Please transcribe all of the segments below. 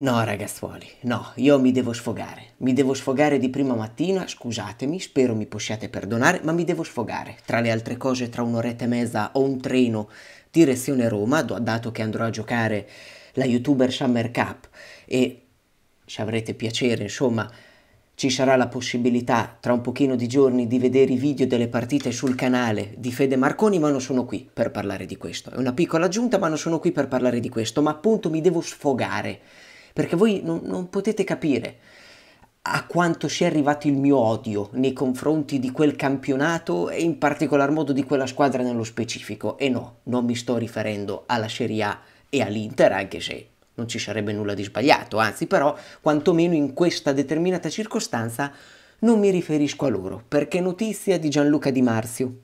No ragazzuoli, no, io mi devo sfogare, mi devo sfogare di prima mattina, scusatemi, spero mi possiate perdonare, ma mi devo sfogare. Tra le altre cose, tra un'oretta e mezza ho un treno direzione Roma, dato che andrò a giocare la YouTuber Summer Cup e ci avrete piacere, insomma, ci sarà la possibilità tra un pochino di giorni di vedere i video delle partite sul canale di Fede Marconi, ma non sono qui per parlare di questo. È una piccola aggiunta, ma non sono qui per parlare di questo, ma appunto mi devo sfogare perché voi non, non potete capire a quanto sia arrivato il mio odio nei confronti di quel campionato e in particolar modo di quella squadra nello specifico. E no, non mi sto riferendo alla Serie A e all'Inter, anche se non ci sarebbe nulla di sbagliato, anzi però quantomeno in questa determinata circostanza non mi riferisco a loro, perché notizia di Gianluca Di Marzio,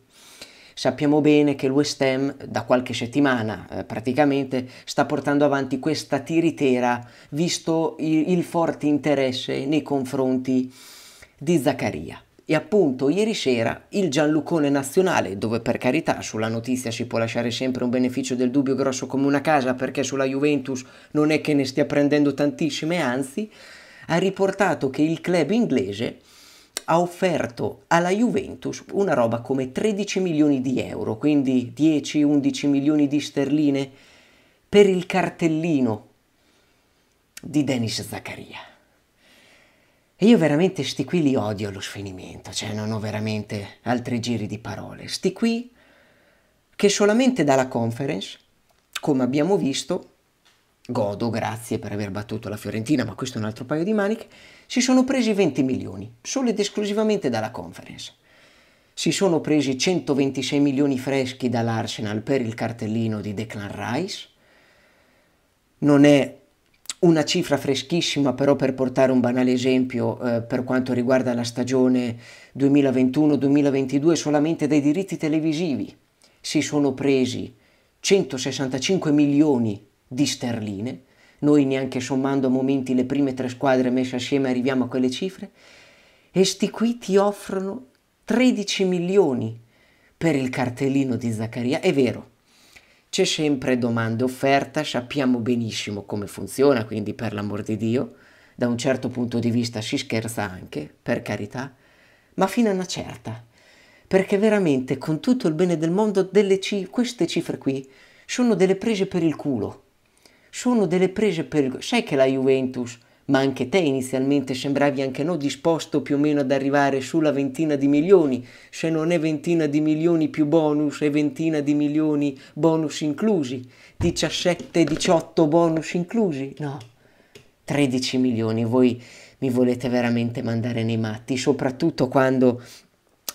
Sappiamo bene che l'West Ham da qualche settimana eh, praticamente sta portando avanti questa tiritera visto il, il forte interesse nei confronti di Zaccaria. E appunto ieri sera il Gianlucone nazionale, dove per carità sulla notizia si può lasciare sempre un beneficio del dubbio grosso come una casa perché sulla Juventus non è che ne stia prendendo tantissime, anzi, ha riportato che il club inglese ha offerto alla Juventus una roba come 13 milioni di euro, quindi 10-11 milioni di sterline, per il cartellino di Denis Zaccaria. E io veramente sti qui li odio allo sfinimento, cioè non ho veramente altri giri di parole. Sti qui che solamente dalla conference, come abbiamo visto, Godo, grazie per aver battuto la Fiorentina, ma questo è un altro paio di maniche, si sono presi 20 milioni, solo ed esclusivamente dalla conference. Si sono presi 126 milioni freschi dall'Arsenal per il cartellino di Declan Rice. Non è una cifra freschissima, però per portare un banale esempio eh, per quanto riguarda la stagione 2021-2022 solamente dai diritti televisivi si sono presi 165 milioni di sterline, noi neanche sommando a momenti le prime tre squadre messe assieme arriviamo a quelle cifre, e sti qui ti offrono 13 milioni per il cartellino di Zaccaria, è vero, c'è sempre domanda e offerta, sappiamo benissimo come funziona, quindi per l'amor di Dio, da un certo punto di vista si scherza anche, per carità, ma fino a una certa, perché veramente con tutto il bene del mondo cif- queste cifre qui sono delle prese per il culo sono delle prese per Sai che la Juventus, ma anche te inizialmente sembravi anche no disposto più o meno ad arrivare sulla ventina di milioni, se non è ventina di milioni più bonus, è ventina di milioni bonus inclusi, 17-18 bonus inclusi, no, 13 milioni, voi mi volete veramente mandare nei matti, soprattutto quando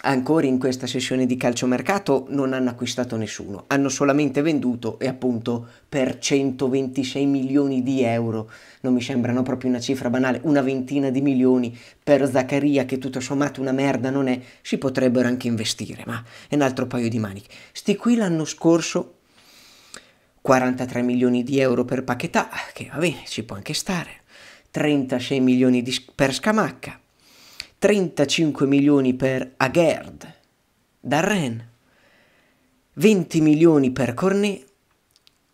ancora in questa sessione di calciomercato non hanno acquistato nessuno, hanno solamente venduto e appunto per 126 milioni di euro, non mi sembrano proprio una cifra banale, una ventina di milioni per Zaccaria che tutto sommato una merda non è, si potrebbero anche investire, ma è un altro paio di maniche. Sti qui l'anno scorso 43 milioni di euro per Pachetà, che va bene, ci può anche stare, 36 milioni di, per Scamacca, 35 milioni per Agerd, Darren, 20 milioni per Cornet,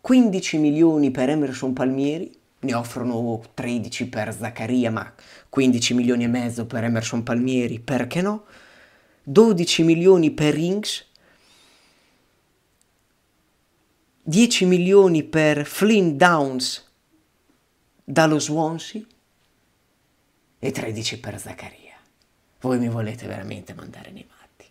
15 milioni per Emerson Palmieri, ne offrono 13 per Zaccaria, ma 15 milioni e mezzo per Emerson Palmieri, perché no? 12 milioni per Rings, 10 milioni per Flynn Downs dallo Swansea e 13 per Zaccaria. Voi mi volete veramente mandare nei matti.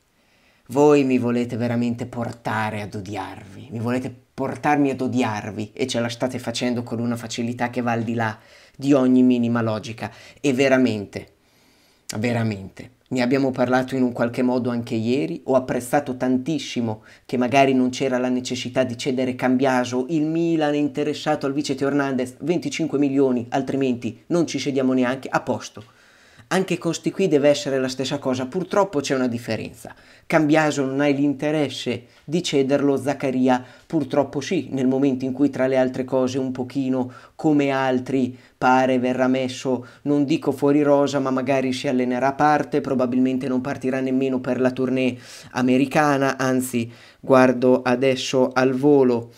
Voi mi volete veramente portare ad odiarvi. Mi volete portarmi ad odiarvi e ce la state facendo con una facilità che va al di là di ogni minima logica. E veramente, veramente, ne abbiamo parlato in un qualche modo anche ieri, ho apprezzato tantissimo che magari non c'era la necessità di cedere Cambiaso, il Milan è interessato al vice Teo Hernandez, 25 milioni, altrimenti non ci cediamo neanche, a posto. Anche con sti qui deve essere la stessa cosa, purtroppo c'è una differenza. Cambiaso non hai l'interesse di cederlo, Zaccaria purtroppo sì, nel momento in cui tra le altre cose un pochino come altri pare verrà messo, non dico fuori rosa, ma magari si allenerà a parte, probabilmente non partirà nemmeno per la tournée americana, anzi guardo adesso al volo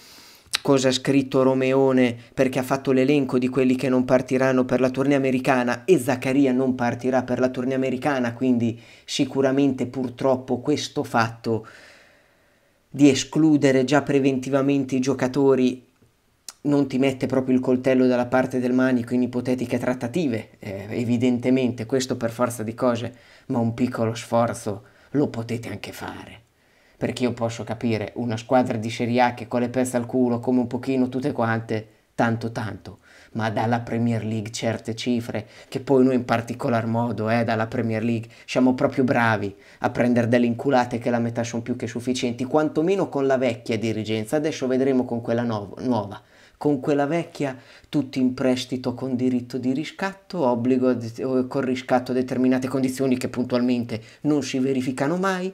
cosa ha scritto Romeone perché ha fatto l'elenco di quelli che non partiranno per la tournée americana e Zaccaria non partirà per la tournée americana, quindi sicuramente purtroppo questo fatto di escludere già preventivamente i giocatori non ti mette proprio il coltello dalla parte del manico in ipotetiche trattative, eh, evidentemente questo per forza di cose, ma un piccolo sforzo lo potete anche fare perché io posso capire una squadra di Serie A che con le pezze al culo come un pochino tutte quante, tanto tanto, ma dalla Premier League certe cifre, che poi noi in particolar modo, eh, dalla Premier League, siamo proprio bravi a prendere delle inculate che la metà sono più che sufficienti, quantomeno con la vecchia dirigenza, adesso vedremo con quella nuova con quella vecchia tutti in prestito con diritto di riscatto, obbligo con riscatto a determinate condizioni che puntualmente non si verificano mai,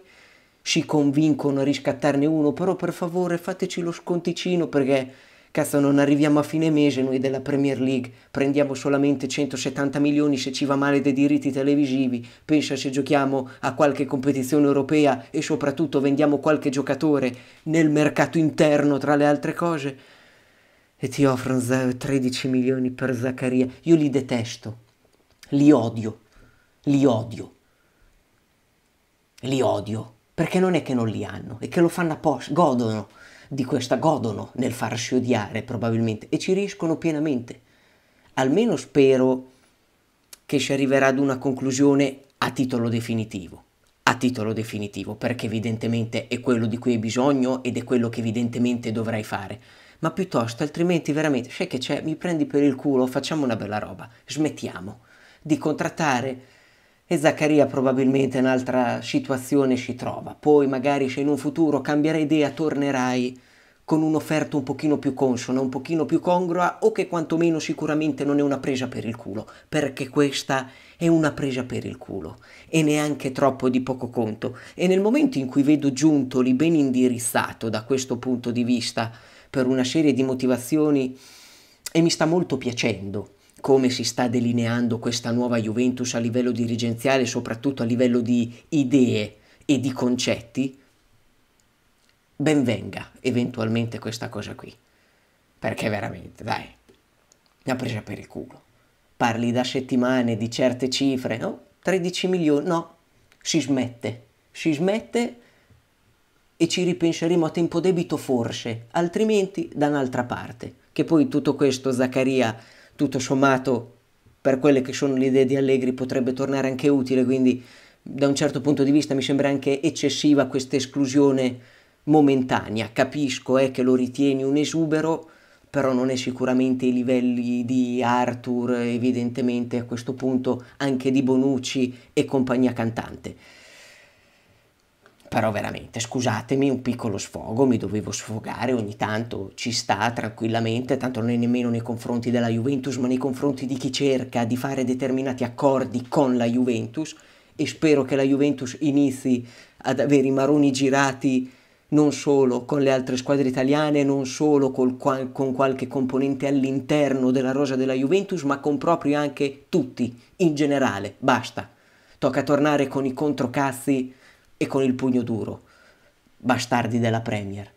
ci convincono a riscattarne uno, però per favore fateci lo sconticino perché cazzo non arriviamo a fine mese noi della Premier League, prendiamo solamente 170 milioni se ci va male dei diritti televisivi, pensa se giochiamo a qualche competizione europea e soprattutto vendiamo qualche giocatore nel mercato interno tra le altre cose e ti offrono 13 milioni per Zaccaria, io li detesto, li odio, li odio, li odio perché non è che non li hanno, è che lo fanno apposta, godono di questa, godono nel farsi odiare probabilmente e ci riescono pienamente. Almeno spero che si arriverà ad una conclusione a titolo definitivo, a titolo definitivo, perché evidentemente è quello di cui hai bisogno ed è quello che evidentemente dovrai fare. Ma piuttosto, altrimenti veramente, sai che c'è, mi prendi per il culo, facciamo una bella roba, smettiamo di contrattare e Zaccaria probabilmente in un'altra situazione si trova. Poi magari se in un futuro cambierai idea tornerai con un'offerta un pochino più consona, un pochino più congrua o che quantomeno sicuramente non è una presa per il culo, perché questa è una presa per il culo e neanche troppo di poco conto. E nel momento in cui vedo Giuntoli ben indirizzato da questo punto di vista per una serie di motivazioni e mi sta molto piacendo, come si sta delineando questa nuova Juventus a livello dirigenziale, soprattutto a livello di idee e di concetti, ben venga eventualmente questa cosa qui. Perché veramente, dai, mi ha presa per il culo. Parli da settimane di certe cifre, no? 13 milioni, no, si smette, si smette e ci ripenseremo a tempo debito forse, altrimenti da un'altra parte. Che poi tutto questo Zaccaria tutto sommato per quelle che sono le idee di Allegri potrebbe tornare anche utile, quindi da un certo punto di vista mi sembra anche eccessiva questa esclusione momentanea. Capisco eh, che lo ritieni un esubero, però non è sicuramente i livelli di Arthur, evidentemente a questo punto anche di Bonucci e compagnia cantante però veramente scusatemi, un piccolo sfogo, mi dovevo sfogare, ogni tanto ci sta tranquillamente, tanto non è nemmeno nei confronti della Juventus, ma nei confronti di chi cerca di fare determinati accordi con la Juventus e spero che la Juventus inizi ad avere i maroni girati non solo con le altre squadre italiane, non solo qual- con qualche componente all'interno della rosa della Juventus, ma con proprio anche tutti, in generale, basta. Tocca tornare con i controcazzi e con il pugno duro, bastardi della Premier.